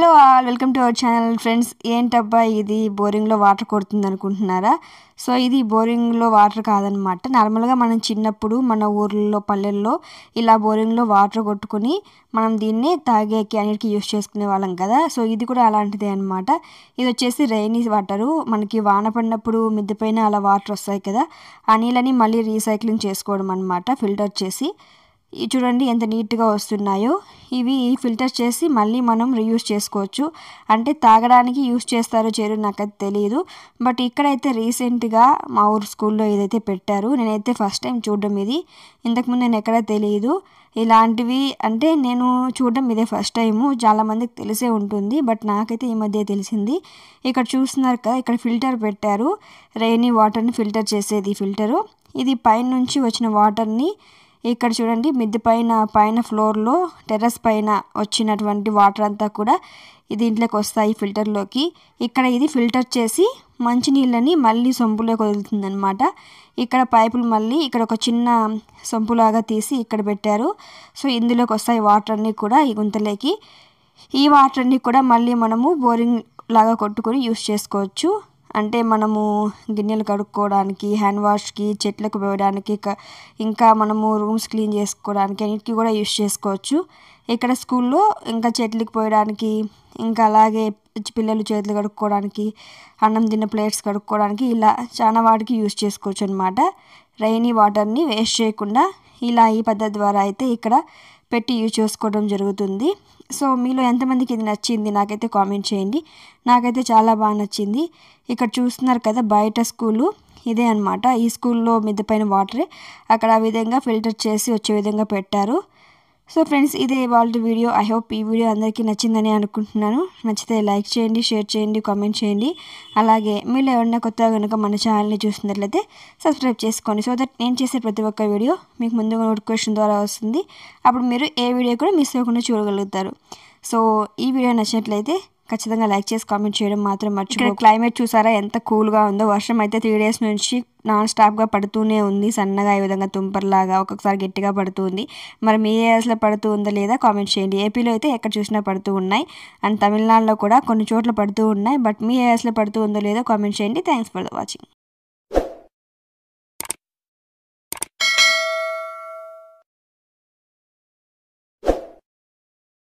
hello all welcome to our channel friends ఏంటబ్బా ఇది బోరింగ్లో water కొడుతుంది అనుకుంటున్నారా సో ఇది బోరింగ్లో వాటర్ కాదనమాట నార్మల్గా మనం చిన్నప్పుడు మన ఊర్లలో పల్లెల్లో ఇలా బోరింగ్లో వాటర్ కొట్టుకుని మనం దీన్ని తాగే అన్నిటికీ యూస్ చేసుకునే వాళ్ళం కదా సో ఇది కూడా అలాంటిదే అనమాట ఇది వచ్చేసి రైనీ వాటరు మనకి వాన పడినప్పుడు పైన అలా వాటర్ వస్తాయి కదా ఆ నీళ్ళని మళ్ళీ రీసైక్లింగ్ చేసుకోవడం అనమాట ఫిల్టర్ చేసి చూడండి ఎంత నీట్గా వస్తున్నాయో ఇవి ఫిల్టర్ చేసి మళ్ళీ మనం రీయూస్ చేసుకోవచ్చు అంటే తాగడానికి యూస్ చేస్తారో చేరు నాకైతే తెలియదు బట్ ఇక్కడైతే రీసెంట్గా మా ఊరు స్కూల్లో ఏదైతే పెట్టారు నేనైతే ఫస్ట్ టైం చూడడం ఇది ఇంతకుముందు నేను ఎక్కడ తెలియదు ఇలాంటివి అంటే నేను చూడడం ఇదే ఫస్ట్ టైము చాలామందికి తెలిసే ఉంటుంది బట్ నాకైతే ఈ మధ్య తెలిసింది ఇక్కడ చూస్తున్నారు కదా ఇక్కడ ఫిల్టర్ పెట్టారు రెయినీ వాటర్ని ఫిల్టర్ చేసేది ఫిల్టరు ఇది పైనుంచి వచ్చిన వాటర్ని ఇక్కడ చూడండి మిద్దె పైన పైన ఫ్లోర్లో టెర్రస్ పైన వచ్చినటువంటి వాటర్ అంతా కూడా దీంట్లోకి వస్తాయి ఫిల్టర్లోకి ఇక్కడ ఇది ఫిల్టర్ చేసి మంచినీళ్ళని మళ్ళీ సొంపులోకి వదులుతుందనమాట ఇక్కడ పైపులు మళ్ళీ ఇక్కడ ఒక చిన్న సొంపులాగా తీసి ఇక్కడ పెట్టారు సో ఇందులోకి వస్తాయి వాటర్ అన్నీ కూడా ఈ గుంతలోకి ఈ వాటర్ అన్నీ కూడా మళ్ళీ మనము బోరింగ్ లాగా కొట్టుకొని యూస్ చేసుకోవచ్చు అంటే మనము గిన్నెలు కడుక్కోవడానికి హ్యాండ్ వాష్కి చెట్లకు పోయడానికి ఇంకా మనము రూమ్స్ క్లీన్ చేసుకోవడానికి అన్నిటికీ కూడా యూస్ చేసుకోవచ్చు ఇక్కడ స్కూల్లో ఇంకా చెట్లకు పోయడానికి ఇంకా అలాగే పిల్లలు చేతులు కడుక్కోవడానికి అన్నం తిన్న ప్లేట్స్ కడుక్కోవడానికి ఇలా చాలా వాటికి యూస్ చేసుకోవచ్చు అనమాట రైనీ వాటర్ని వేస్ట్ చేయకుండా ఇలా ఈ పద్ధతి ద్వారా అయితే ఇక్కడ పెట్టి యూజ్ చేసుకోవడం జరుగుతుంది సో మీలో ఎంతమందికి ఇది నచ్చింది నాకైతే కామెంట్ చేయండి నాకైతే చాలా బాగా నచ్చింది ఇక్కడ చూస్తున్నారు కదా బయట స్కూలు ఇదే అనమాట ఈ స్కూల్లో మిద్దపైన వాటరే అక్కడ ఆ విధంగా ఫిల్టర్ చేసి వచ్చే విధంగా పెట్టారు సో ఫ్రెండ్స్ ఇదే ఇవాళ వీడియో ఐ హోప్ ఈ వీడియో అందరికీ నచ్చిందని అనుకుంటున్నాను నచ్చితే లైక్ చేయండి షేర్ చేయండి కామెంట్ చేయండి అలాగే మీరు ఎవరన్నా కొత్తగా కనుక మన ఛానల్ని చూసినట్లయితే సబ్స్క్రైబ్ చేసుకోండి సో దట్ నేను చేసే ప్రతి ఒక్క వీడియో మీకు ముందుగా నోటిఫికేషన్ ద్వారా వస్తుంది అప్పుడు మీరు ఏ వీడియో కూడా మిస్ అవ్వకుండా చూడగలుగుతారు సో ఈ వీడియో నచ్చినట్లయితే ఖచ్చితంగా లైక్ చేసి కామెంట్ చేయడం మాత్రం మర్చిపో క్లైమేట్ చూసారా ఎంత కూల్గా ఉందో వర్షం అయితే త్రీ డేస్ నుంచి నాన్ స్టాప్గా పడుతూనే ఉంది సన్నగా ఈ విధంగా తుంపర్లాగా ఒక్కొక్కసారి గట్టిగా పడుతుంది మరి మీ లో పడుతూ ఉందా లేదా కామెంట్ చేయండి ఏపీలో అయితే ఎక్కడ చూసినా పడుతూ ఉన్నాయి అండ్ తమిళనాడులో కూడా కొన్ని చోట్ల పడుతూ ఉన్నాయి బట్ మీ లో పడుతూ ఉందో లేదో కామెంట్ చేయండి థ్యాంక్స్ ఫర్ ద వాచింగ్